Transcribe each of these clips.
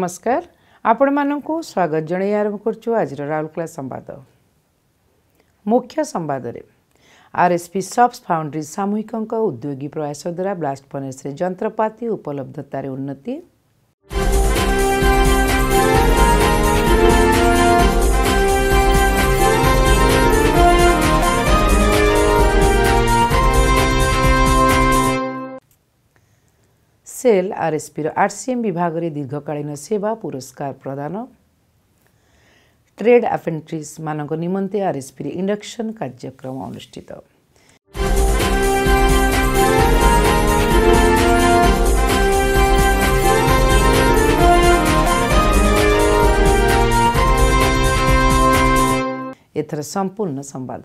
ନମସ୍କାର ଆପଣମାନଙ୍କୁ ସ୍ୱାଗତ ଜଣାଇ ଆରମ୍ଭ କରୁଛୁ ଆଜିର ରାଉରକେଲା ସମ୍ବାଦ ମୁଖ୍ୟ ସମ୍ବାଦରେ ପି ସପ୍ସ ଫାଉଣ୍ଡ୍ରି ସାମୂହିକଙ୍କ ଉଦ୍ୟୋଗୀ ପ୍ରୟାସ ଦ୍ୱାରା ବ୍ଲାଷ୍ଟ ଫନେସ୍ରେ ଯନ୍ତ୍ରପାତି ଉପଲବ୍ଧତାରେ ଉନ୍ନତି ସେଲ୍ ଆର୍ଏସ୍ପିର ଆର୍ସିଏମ୍ ବିଭାଗରେ ଦୀର୍ଘକାଳୀନ ସେବା ପୁରସ୍କାର ପ୍ରଦାନ ଟ୍ରେଡ୍ ମାନଙ୍କ ନିମନ୍ତେ ଆର୍ଏସ୍ପିର ଇଣ୍ଡକ୍ସନ୍ କାର୍ଯ୍ୟକ୍ରମ ଅନୁଷ୍ଠିତ ଏଥର ସମ୍ପୂର୍ଣ୍ଣ ସମ୍ବାଦ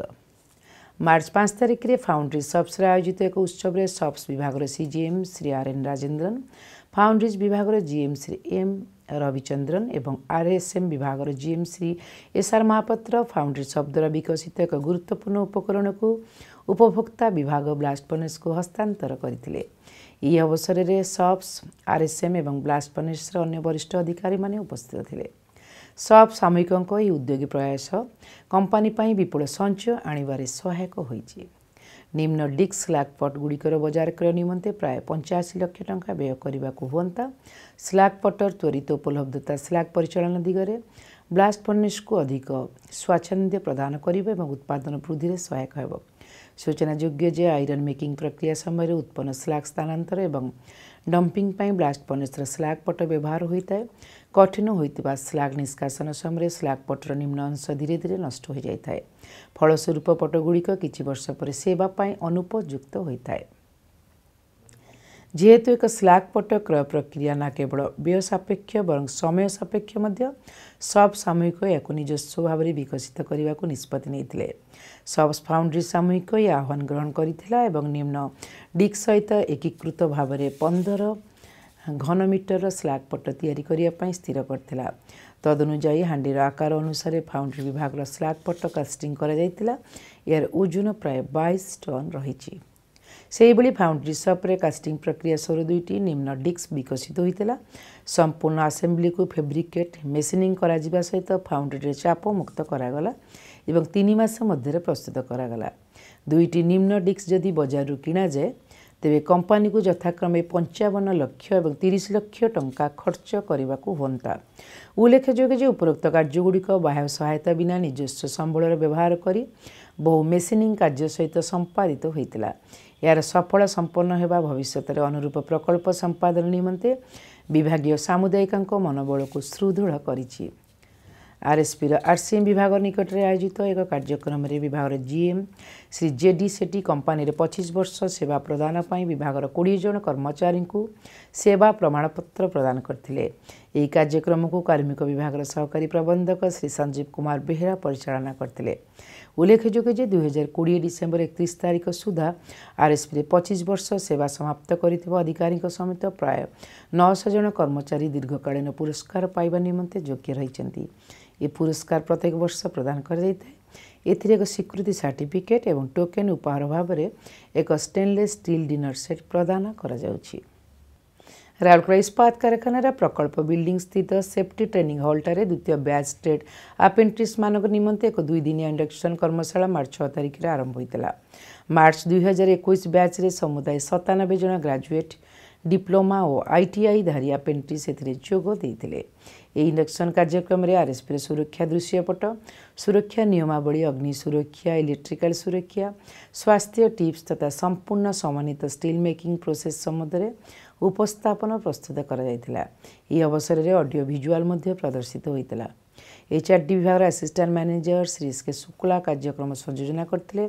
मर्च पाँच तारिखेर फाउन्ड्रिज सब्स्र आयोजित एक उत्सव उत्सवले सप्स विभाग र CGM C RN Rajendran foundries विभाग GM Shri M Ravichandran RSM विभाग र जिएमसी एसआर महापत्र फाउन्ड्रिज सब्सद्वारा विकसित एक उपकरण को उपभोक्ता विभाग ब्लास्ट को हस्तांतर ब्लास्टफको हस्तान्तर गरि अवसरले सप्स आरएसएम ब्लास्टफ्र अन्य वरिष्ठ अधिकारी उपस्थित थिए ସପ୍ ସାମୟିକଙ୍କ ଏହି ଉଦ୍ୟୋଗୀ ପ୍ରୟାସ କମ୍ପାନୀ ପାଇଁ ବିପୁଳ ସଞ୍ଚୟ ଆଣିବାରେ ସହାୟକ ହୋଇଛି ନିମ୍ନ ଡିକ୍ସ ସ୍ଲାଗପଟ୍ଗୁଡ଼ିକର ବଜାର କ୍ରୟ ନିମନ୍ତେ ପ୍ରାୟ ପଞ୍ଚାଅଶୀ ଲକ୍ଷ ଟଙ୍କା ବ୍ୟୟ କରିବାକୁ ହୁଅନ୍ତା ସ୍ଲାଗପଟର ତ୍ୱରିତ ଉପଲବ୍ଧତା ସ୍ଲାଗ ପରିଚାଳନା ଦିଗରେ ବ୍ଲାଷ୍ଟ ଫର୍ନେସ୍କୁ ଅଧିକ ସ୍ୱାଚ୍ଛନ୍ଦ୍ୟ ପ୍ରଦାନ କରିବ ଏବଂ ଉତ୍ପାଦନ ବୃଦ୍ଧିରେ ସହାୟକ ହେବ जे आइरन मेकिंग प्रक्रिया समयले उत्पन्न स्लाग स्थानान्तर ए डम्पिङ पनि ब्लास्टप स्लाग पट व्यवहार हुने कठिन हुलाग् निष्कासन समयले स्लाग पटर निम्न अंश धिरे धि नष्टलस्वरूप पट गुडिकर्षपर सेवापुक्त हुने ଯେହେତୁ ଏକ ସ୍ଲାକ୍ ପଟ କ୍ରୟ ପ୍ରକ୍ରିୟା ନା କେବଳ ବ୍ୟୟ ସାପେକ୍ଷ ବରଂ ସମୟ ସାପେକ୍ଷ ମଧ୍ୟ ସବ୍ ସାମୂହିକ ଏହାକୁ ନିଜସ୍ୱ ଭାବରେ ବିକଶିତ କରିବାକୁ ନିଷ୍ପତ୍ତି ନେଇଥିଲେ ସବ୍ସ ଫାଉଣ୍ଡ୍ରି ସାମୂହିକ ଏହି ଆହ୍ୱାନ ଗ୍ରହଣ କରିଥିଲା ଏବଂ ନିମ୍ନ ଡିକ୍ ସହିତ ଏକୀକୃତ ଭାବରେ ପନ୍ଦର ଘନମିଟରର ସ୍ଲାକ୍ ପଟ ତିଆରି କରିବା ପାଇଁ ସ୍ଥିର କରିଥିଲା ତଦନୁଯାୟୀ ହାଣ୍ଡିର ଆକାର ଅନୁସାରେ ଫାଉଣ୍ଡ୍ରି ବିଭାଗର ସ୍ଲାକ୍ ପଟ କାଷ୍ଟିଂ କରାଯାଇଥିଲା ଏହାର ଓଜନ ପ୍ରାୟ ବାଇଶ ଟନ୍ ରହିଛି ସେହିଭଳି ଫାଉଣ୍ଡ୍ରି ସପ୍ରେ କାଷ୍ଟିଂ ପ୍ରକ୍ରିୟା ସ୍ୱର ଦୁଇଟି ନିମ୍ନ ଡିସ୍କ ବିକଶିତ ହୋଇଥିଲା ସମ୍ପୂର୍ଣ୍ଣ ଆସେମ୍ବ୍ଲିକୁ ଫେବ୍ରିକେଟ୍ ମେସିନିଂ କରାଯିବା ସହିତ ଫାଉଣ୍ଡ୍ରିରେ ଚାପ ମୁକ୍ତ କରାଗଲା ଏବଂ ତିନି ମାସ ମଧ୍ୟରେ ପ୍ରସ୍ତୁତ କରାଗଲା ଦୁଇଟି ନିମ୍ନ ଡିସ୍କ ଯଦି ବଜାରରୁ କିଣାଯାଏ ତେବେ କମ୍ପାନୀକୁ ଯଥାକ୍ରମେ ପଞ୍ଚାବନ ଲକ୍ଷ ଏବଂ ତିରିଶ ଲକ୍ଷ ଟଙ୍କା ଖର୍ଚ୍ଚ କରିବାକୁ ହୁଅନ୍ତା ଉଲ୍ଲେଖଯୋଗ୍ୟ ଯେ ଉପରୋକ୍ତ କାର୍ଯ୍ୟଗୁଡ଼ିକ ବାହ୍ୟ ସହାୟତା ବିନା ନିଜସ୍ୱ ସମ୍ବଳର ବ୍ୟବହାର କରି ବହୁ ମେସିନିଂ କାର୍ଯ୍ୟ ସହିତ ସମ୍ପାଦିତ ହୋଇଥିଲା ଏହାର ସଫଳ ସମ୍ପନ୍ନ ହେବା ଭବିଷ୍ୟତରେ ଅନୁରୂପ ପ୍ରକଳ୍ପ ସମ୍ପାଦନ ନିମନ୍ତେ ବିଭାଗୀୟ ସାମୁଦାୟିକଙ୍କ ମନୋବଳକୁ ସୁଦୃଢ଼ କରିଛି आरएसपि आरसीएम आरसिएम निकट निकटर आयोजित एक कार्यक्रम कार्यक्रमले विभाग र GM Shri Z Setty company पच्चिस वर्ष सेवा प्रदान पा विभाग र किज कर्मचारी सेवा प्रमाणपत्र प्रदान कार्मिक विभाग र सहकारी प्रबंधक श्री संजीव कुमार बेहरा बेहेरा परिचालनाले उल्लेख्य दुई हजार कि डिसेम्बर एकतिस तारीख सुधा आरएसपिएर पच्चिस वर्ष सेवा समाप्त प्राय प्रायः नौशज कर्मचारी दीर्घकालीन पुरस्कार पावार निमते योग्य रह ଏ ପୁରସ୍କାର ପ୍ରତ୍ୟେକ ବର୍ଷ ପ୍ରଦାନ କରାଯାଇଥାଏ ଏଥିରେ ଏକ ସ୍ୱୀକୃତି ସାର୍ଟିଫିକେଟ୍ ଏବଂ ଟୋକେନ୍ ଉପହାର ଭାବରେ ଏକ ଷ୍ଟେନ୍ଲେସ୍ ଷ୍ଟିଲ୍ ଡିନର୍ ସେଟ୍ ପ୍ରଦାନ କରାଯାଉଛି ରାଉରକେଲା ଇସ୍ପାତ କାରଖାନାର ପ୍ରକଳ୍ପ ବିଲ୍ଡିଂ ସ୍ଥିତ ସେଫ୍ଟି ଟ୍ରେନିଂ ହଲ୍ଠାରେ ଦ୍ୱିତୀୟ ବ୍ୟାଚ୍ ଷ୍ଟେଟ୍ ଆପେଣ୍ଟ୍ରିସ୍ମାନଙ୍କ ନିମନ୍ତେ ଏକ ଦୁଇଦିନିଆ ଇଣ୍ଡକ୍ସନ୍ କର୍ମଶାଳା ମାର୍ଚ୍ଚ ଛଅ ତାରିଖରେ ଆରମ୍ଭ ହୋଇଥିଲା ମାର୍ଚ୍ଚ ଦୁଇହଜାର ଏକୋଇଶ ବ୍ୟାଚ୍ରେ ସମୁଦାୟ ସତାନବେ ଜଣ ଗ୍ରାଜୁଏଟ୍ डिप्लोमा आईटीआई धारिया से पेन्ट्रिगले इन्डक्सन कार्यक्रमले आरएसपि सुरक्षा दृश्यपट सुरक्षा अग्नि सुरक्षा इलेक्ट्रिकल सुरक्षा स्वास्थ्य टिप्स तथा सम्पूर्ण सम्मावित स्ट मेकिंग प्रोसेस सम्बन्धले ଉପସ୍ଥାପନ ପ୍ରସ୍ତୁତ କରାଯାଇଥିଲା ଏହି ଅବସରରେ ଅଡ଼ିଓ ଭିଜୁଆଲ୍ ମଧ୍ୟ ପ୍ରଦର୍ଶିତ ହୋଇଥିଲା ଏଚ୍ଆର୍ଡି ବିଭାଗର assistant manager Shri SK Shukla କାର୍ଯ୍ୟକ୍ରମ ସଂଯୋଜନା କରିଥିଲେ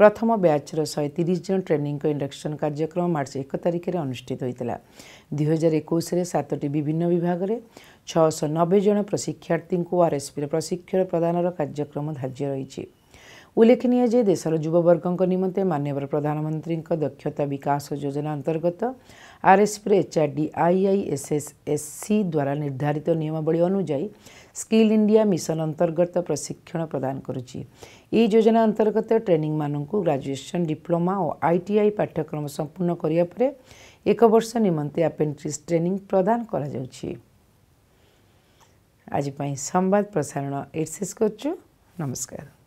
ପ୍ରଥମ ବ୍ୟାଚ୍ର ଶହେ ତିରିଶ ଜଣ ଟ୍ରେନିଂଙ୍କ ଇଣ୍ଡକ୍ସନ୍ କାର୍ଯ୍ୟକ୍ରମ ମାର୍ଚ୍ଚ ଏକ ତାରିଖରେ ଅନୁଷ୍ଠିତ ହୋଇଥିଲା ଦୁଇହଜାର ଏକୋଇଶରେ ସାତଟି ବିଭିନ୍ନ ବିଭାଗରେ ଛଅଶହ ନବେ ଜଣ ପ୍ରଶିକ୍ଷାର୍ଥୀଙ୍କୁ ଓ ଆର୍ଏସ୍ପିର ପ୍ରଶିକ୍ଷଣ ପ୍ରଦାନର କାର୍ଯ୍ୟକ୍ରମ ଧାର୍ଯ୍ୟ ରହିଛି ઉલ્લેખનીય છે દેશર યુવવર્ગક નિમંતે માન્યવર પ્રધાનમંત્રીક દક્ષતા વિકાસ યોજના અંતર્ગત આરએસપીરે એચઆરડી આઈઆઈએસએસએસસી દ્વારા નિર્ધારિત નિયમાવળી અનુଯାয়ী સ્કિલ ઇન્ડિયા મિશન અંતર્ગત પ્રશિક્ષણ પ્રદાન କରୁଛି ଏହି ଯୋଜନା ଅନ୍ତର୍ଗତ ଟ୍ରେନିଂମାନଙ୍କୁ ଗ୍ରାଜୁଏସନ୍ ଡିପ୍ଲୋମା ଓ ଆଇଟିଆଇ ପାଠ୍ୟକ୍ରମ ସମ୍ପୂର୍ଣ୍ଣ କରିବା ପରେ ଏକ ବର୍ଷ ନିମନ୍ତେ ଆପେଣ୍ଟ୍ରିସ୍ ଟ୍ରେନିଂ ପ୍ରଦାନ କରାଯାଉଛି ଆଜି ପାଇଁ ସମ୍ବାଦ ପ୍ରସାରଣ ଏକ୍ସେସ୍ କରୁଛୁ ନମସ୍କାର